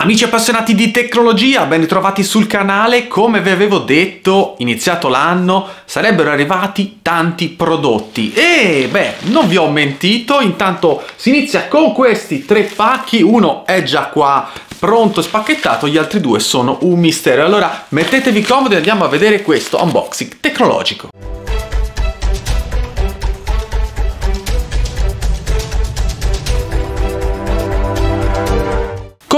Amici appassionati di tecnologia, ben ritrovati sul canale. Come vi avevo detto, iniziato l'anno, sarebbero arrivati tanti prodotti. E beh, non vi ho mentito, intanto si inizia con questi tre pacchi. Uno è già qua pronto e spacchettato, gli altri due sono un mistero. Allora mettetevi comodi e andiamo a vedere questo unboxing tecnologico.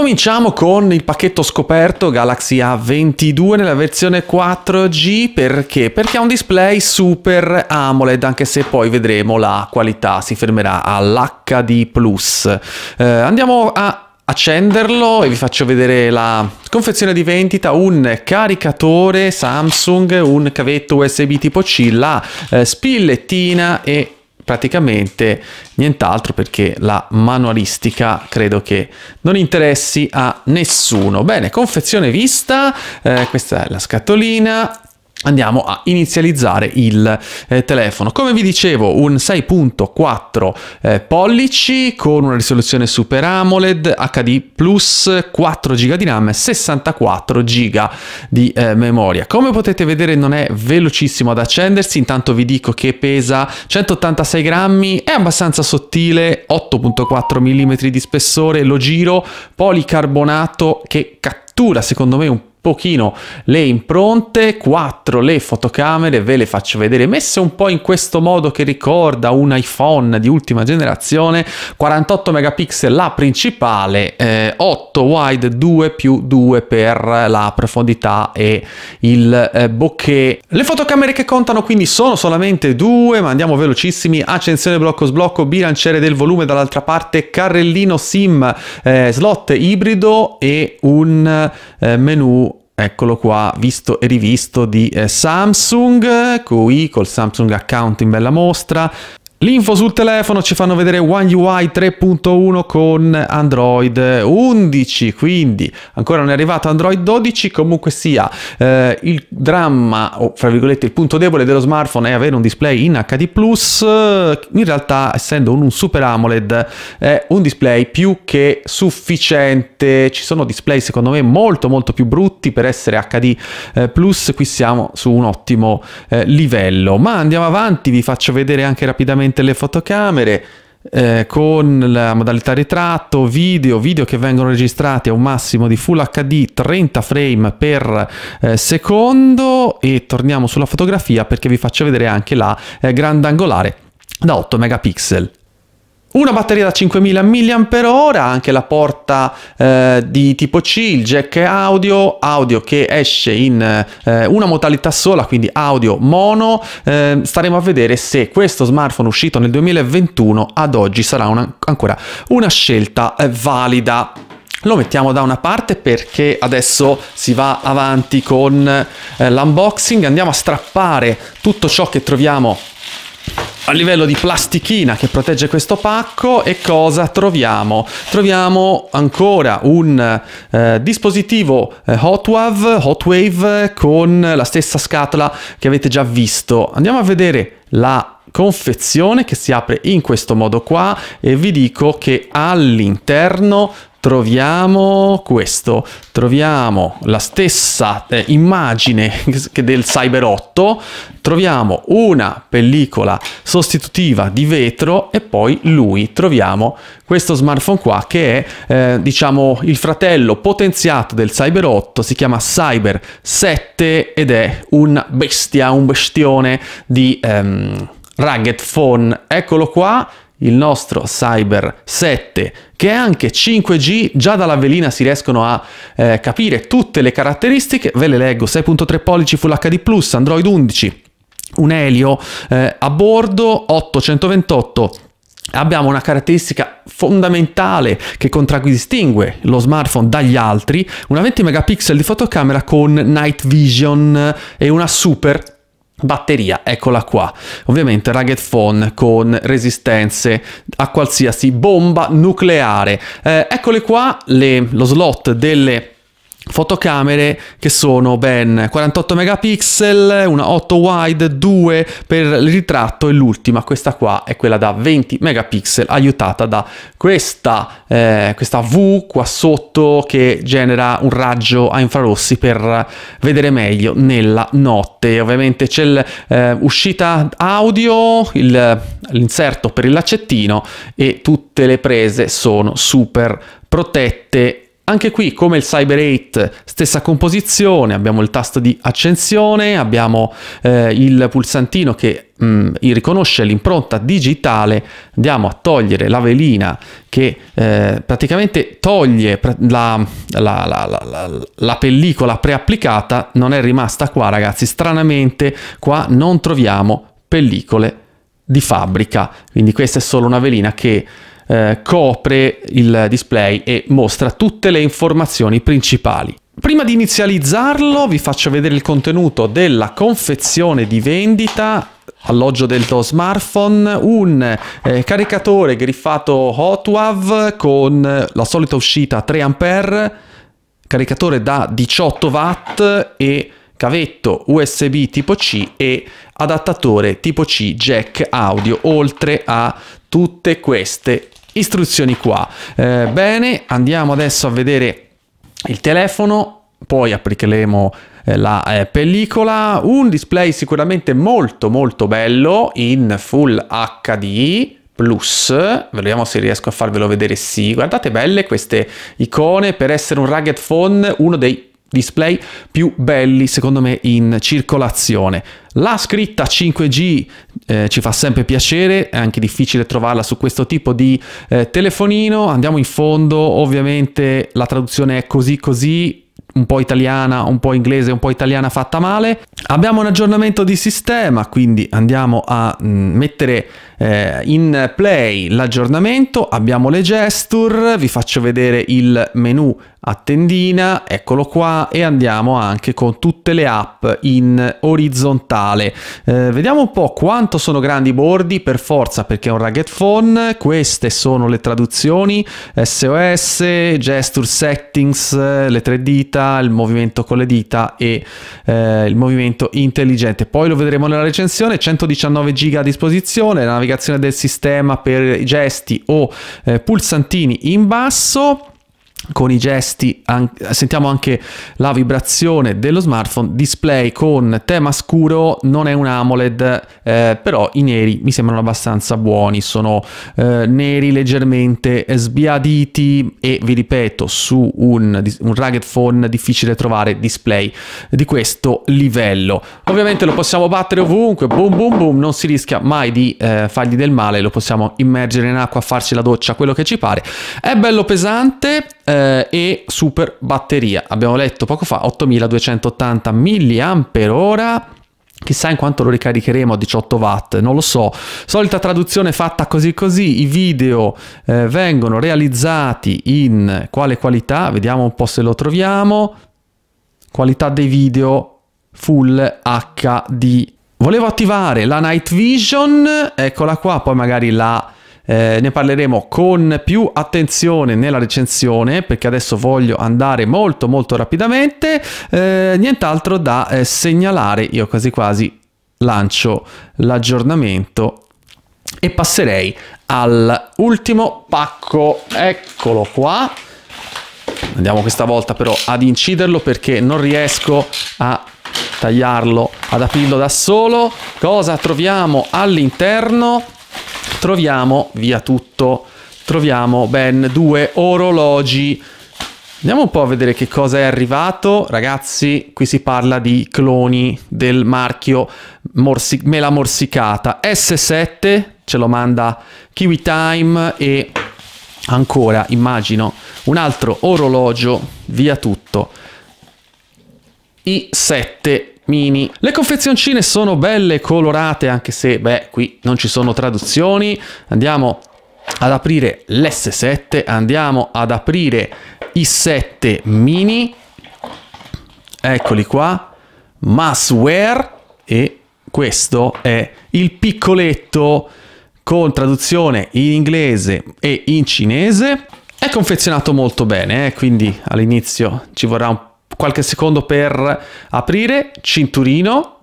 Cominciamo con il pacchetto scoperto Galaxy A22 nella versione 4G perché? Perché ha un display super AMOLED anche se poi vedremo la qualità si fermerà all'HD+. Eh, andiamo a accenderlo e vi faccio vedere la confezione di vendita, un caricatore Samsung, un cavetto USB tipo C, la eh, spillettina e praticamente nient'altro perché la manualistica credo che non interessi a nessuno. Bene, confezione vista, eh, questa è la scatolina, andiamo a inizializzare il eh, telefono. Come vi dicevo, un 6.4 eh, pollici con una risoluzione Super AMOLED HD 4 GB di RAM e 64 GB di eh, memoria. Come potete vedere non è velocissimo ad accendersi, intanto vi dico che pesa 186 grammi, è abbastanza sottile, 8.4 mm di spessore, lo giro, policarbonato che cattura secondo me un pochino le impronte, 4 le fotocamere, ve le faccio vedere messe un po' in questo modo che ricorda un iPhone di ultima generazione, 48 megapixel la principale, eh, 8 wide 2 più 2 per la profondità e il eh, bokeh. Le fotocamere che contano quindi sono solamente due, ma andiamo velocissimi, accensione blocco sblocco, bilanciere del volume dall'altra parte, carrellino SIM, eh, slot ibrido e un eh, menu eccolo qua, visto e rivisto di eh, Samsung, qui col Samsung account in bella mostra, L'info sul telefono ci fanno vedere One UI 3.1 con Android 11, quindi ancora non è arrivato Android 12, comunque sia eh, il dramma o fra virgolette il punto debole dello smartphone è avere un display in HD+, in realtà essendo un Super AMOLED è un display più che sufficiente, ci sono display secondo me molto molto più brutti per essere HD+, eh, qui siamo su un ottimo eh, livello, ma andiamo avanti, vi faccio vedere anche rapidamente solamente le fotocamere, eh, con la modalità ritratto, video, video che vengono registrati a un massimo di Full HD 30 frame per eh, secondo e torniamo sulla fotografia perché vi faccio vedere anche la eh, grandangolare da 8 megapixel. Una batteria da 5000 mAh, anche la porta eh, di tipo C, il jack audio, audio che esce in eh, una modalità sola, quindi audio mono. Eh, staremo a vedere se questo smartphone uscito nel 2021 ad oggi sarà una, ancora una scelta eh, valida. Lo mettiamo da una parte perché adesso si va avanti con eh, l'unboxing, andiamo a strappare tutto ciò che troviamo a livello di plastichina che protegge questo pacco e cosa troviamo? Troviamo ancora un eh, dispositivo eh, Hotwave, Hotwave con la stessa scatola che avete già visto. Andiamo a vedere la confezione che si apre in questo modo qua e vi dico che all'interno troviamo questo, troviamo la stessa eh, immagine del Cyber 8, troviamo una pellicola sostitutiva di vetro e poi lui troviamo questo smartphone qua che è eh, diciamo il fratello potenziato del Cyber 8, si chiama Cyber 7 ed è un bestia, un bestione di ehm, rugged phone. Eccolo qua il nostro Cyber 7, che è anche 5G, già dalla velina si riescono a eh, capire tutte le caratteristiche, ve le leggo, 6.3 pollici Full HD+, Android 11, un Helio eh, a bordo, 828 abbiamo una caratteristica fondamentale che contraddistingue lo smartphone dagli altri, una 20 megapixel di fotocamera con night vision e una super batteria, eccola qua. Ovviamente rugged phone con resistenze a qualsiasi bomba nucleare. Eh, eccole qua le, lo slot delle fotocamere che sono ben 48 megapixel, una 8 wide, 2 per il ritratto e l'ultima, questa qua è quella da 20 megapixel aiutata da questa, eh, questa V qua sotto che genera un raggio a infrarossi per vedere meglio nella notte. Ovviamente c'è l'uscita eh, audio, l'inserto per il laccettino e tutte le prese sono super protette anche qui, come il Cyber 8, stessa composizione, abbiamo il tasto di accensione, abbiamo eh, il pulsantino che mh, mm, riconosce l'impronta digitale, andiamo a togliere la velina che eh, praticamente toglie la, la, la, la pellicola preapplicata, non è rimasta qua ragazzi, stranamente qua non troviamo pellicole di fabbrica, quindi questa è solo una velina che eh, copre il display e mostra tutte le informazioni principali. Prima di inizializzarlo vi faccio vedere il contenuto della confezione di vendita alloggio del tuo smartphone, un eh, caricatore griffato HotWav con la solita uscita 3A, caricatore da 18 watt e cavetto USB tipo C e adattatore tipo C jack audio, oltre a tutte queste istruzioni qua. Eh, bene, andiamo adesso a vedere il telefono, poi applicheremo eh, la eh, pellicola, un display sicuramente molto molto bello in Full HD Plus, vediamo se riesco a farvelo vedere sì, guardate belle queste icone per essere un rugged phone, uno dei display più belli secondo me in circolazione. La scritta 5G eh, ci fa sempre piacere, è anche difficile trovarla su questo tipo di eh, telefonino, andiamo in fondo, ovviamente la traduzione è così così, un po' italiana, un po' inglese, un po' italiana fatta male. Abbiamo un aggiornamento di sistema, quindi andiamo a mh, mm, mettere eh, in play l'aggiornamento, abbiamo le gesture, vi faccio vedere il menu a tendina, eccolo qua, e andiamo anche con tutte le app in orizzontale. Eh, vediamo un po' quanto sono grandi i bordi, per forza perché è un rugged phone, queste sono le traduzioni, SOS, gesture settings, le tre dita, il movimento con le dita e eh, il movimento intelligente. Poi lo vedremo nella recensione, 119 giga a disposizione, la navigazione navigazione del sistema per gesti o eh, pulsantini in basso con i gesti, an sentiamo anche la vibrazione dello smartphone, display con tema scuro, non è un AMOLED, eh, però i neri mi sembrano abbastanza buoni, sono eh, neri leggermente sbiaditi e vi ripeto, su un, un rugged phone difficile trovare display di questo livello. Ovviamente lo possiamo battere ovunque, boom boom boom, non si rischia mai di eh, fargli del male, lo possiamo immergere in acqua, farci la doccia, quello che ci pare. È bello pesante, eh, e super batteria. Abbiamo letto poco fa 8280 mAh Chissà in quanto lo ricaricheremo a 18 watt, non lo so. Solita traduzione fatta così così, i video eh, vengono realizzati in quale qualità? Vediamo un po' se lo troviamo. Qualità dei video full HD. Volevo attivare la night vision, eccola qua, poi magari la eh, ne parleremo con più attenzione nella recensione perché adesso voglio andare molto molto rapidamente, eh, nient'altro da eh, segnalare, io quasi quasi lancio l'aggiornamento e passerei all'ultimo pacco, eccolo qua. Andiamo questa volta però ad inciderlo perché non riesco a tagliarlo, ad aprirlo da solo. Cosa troviamo all'interno? troviamo, via tutto, troviamo ben due orologi. Andiamo un po' a vedere che cosa è arrivato. Ragazzi, qui si parla di cloni del marchio morsi mela morsicata. S7 ce lo manda Kiwi Time e ancora, immagino, un altro orologio, via tutto. I7 mini. Le confezioncine sono belle colorate, anche se, beh, qui non ci sono traduzioni. Andiamo ad aprire l'S7, andiamo ad aprire i 7 mini. Eccoli qua. Massware e questo è il piccoletto con traduzione in inglese e in cinese. È confezionato molto bene, eh? quindi all'inizio ci vorrà un qualche secondo per aprire, cinturino,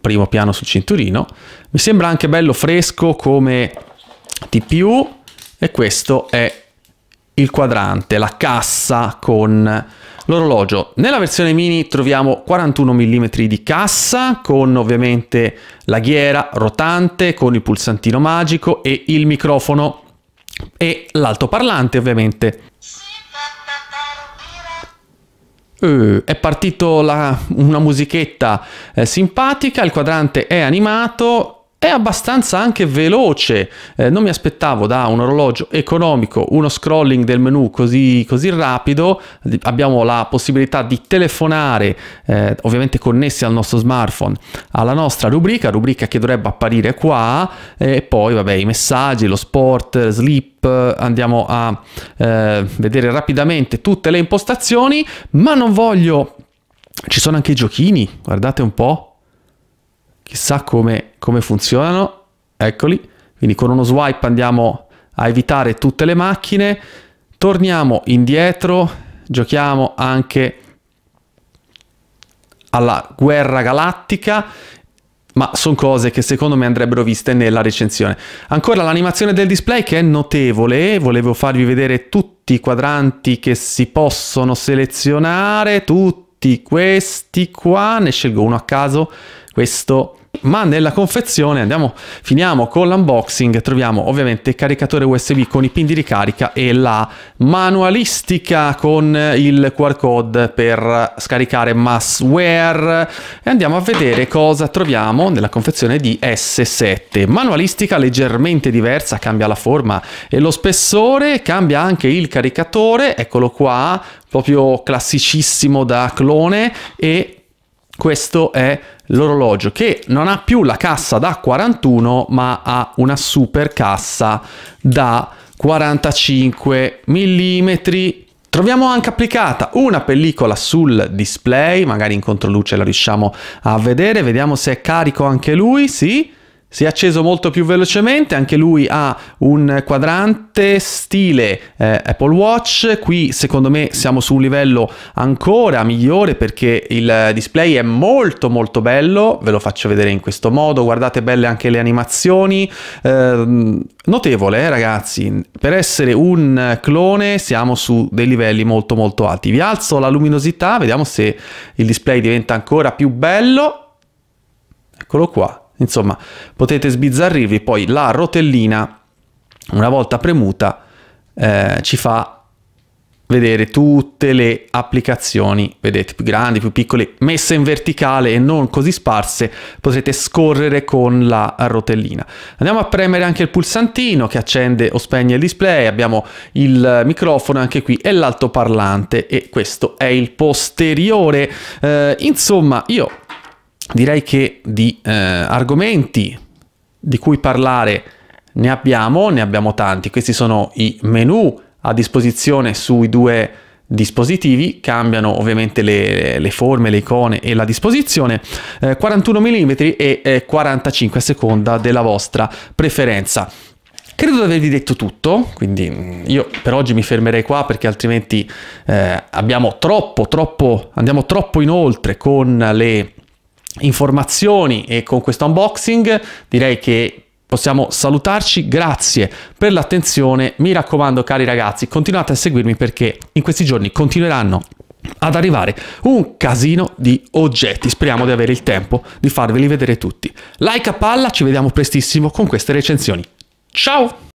primo piano sul cinturino, mi sembra anche bello fresco come TPU e questo è il quadrante, la cassa con l'orologio. Nella versione mini troviamo 41 mm di cassa con ovviamente la ghiera rotante, con il pulsantino magico e il microfono e l'altoparlante ovviamente. Uh, è partita una musichetta eh, simpatica, il quadrante è animato, è abbastanza anche veloce. Eh, non mi aspettavo da un orologio economico uno scrolling del menu così, così rapido. Abbiamo la possibilità di telefonare, eh, ovviamente connessi al nostro smartphone, alla nostra rubrica, rubrica che dovrebbe apparire qua, eh, e poi vabbè, i messaggi, lo sport, sleep. Andiamo a eh, vedere rapidamente tutte le impostazioni, ma non voglio. Ci sono anche i giochini, guardate un po' chissà come, come funzionano, eccoli, quindi con uno swipe andiamo a evitare tutte le macchine, torniamo indietro, giochiamo anche alla guerra galattica ma sono cose che secondo me andrebbero viste nella recensione. Ancora l'animazione del display che è notevole, volevo farvi vedere tutti i quadranti che si possono selezionare, tutti questi qua, ne scelgo uno a caso, questo ma nella confezione andiamo, finiamo con l'unboxing, troviamo ovviamente il caricatore USB con i pin di ricarica e la manualistica con il QR code per scaricare massware e andiamo a vedere cosa troviamo nella confezione di S7. Manualistica leggermente diversa, cambia la forma e lo spessore, cambia anche il caricatore, eccolo qua, proprio classicissimo da clone e questo è l'orologio che non ha più la cassa da 41 ma ha una super cassa da 45 mm Troviamo anche applicata una pellicola sul display, magari in controluce la riusciamo a vedere, vediamo se è carico anche lui, sì, si è acceso molto più velocemente, anche lui ha un quadrante stile eh, Apple Watch, qui secondo me siamo su un livello ancora migliore perché il display è molto molto bello, ve lo faccio vedere in questo modo, guardate belle anche le animazioni, eh, notevole eh, ragazzi, per essere un clone siamo su dei livelli molto molto alti, vi alzo la luminosità, vediamo se il display diventa ancora più bello, eccolo qua Insomma, potete sbizzarrirvi, poi la rotellina, una volta premuta, eh, ci fa vedere tutte le applicazioni, vedete, più grandi, più piccole, messe in verticale e non così sparse, potrete scorrere con la rotellina. Andiamo a premere anche il pulsantino che accende o spegne il display, abbiamo il microfono anche qui e l'altoparlante e questo è il posteriore. Eh, insomma, io direi che di eh, argomenti di cui parlare ne abbiamo, ne abbiamo tanti. Questi sono i menu a disposizione sui due dispositivi, cambiano ovviamente le, le forme, le icone e la disposizione, eh, 41 mm e 45 eh, a seconda della vostra preferenza. Credo di avervi detto tutto, quindi mm, io per oggi mi fermerei qua perché altrimenti eh, abbiamo troppo, troppo, andiamo troppo inoltre con le informazioni e con questo unboxing direi che possiamo salutarci, grazie per l'attenzione, mi raccomando cari ragazzi continuate a seguirmi perché in questi giorni continueranno ad arrivare un casino di oggetti, speriamo di avere il tempo di farveli vedere tutti. Like a palla, ci vediamo prestissimo con queste recensioni, ciao!